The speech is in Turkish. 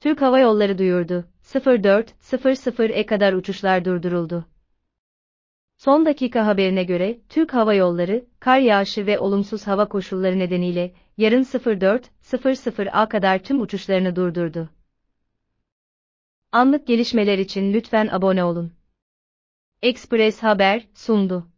Türk Hava Yolları duyurdu. 04.00'e kadar uçuşlar durduruldu. Son dakika haberine göre, Türk Hava Yolları, kar yağışı ve olumsuz hava koşulları nedeniyle, yarın 04.00'a kadar tüm uçuşlarını durdurdu. Anlık gelişmeler için lütfen abone olun. Express Haber sundu.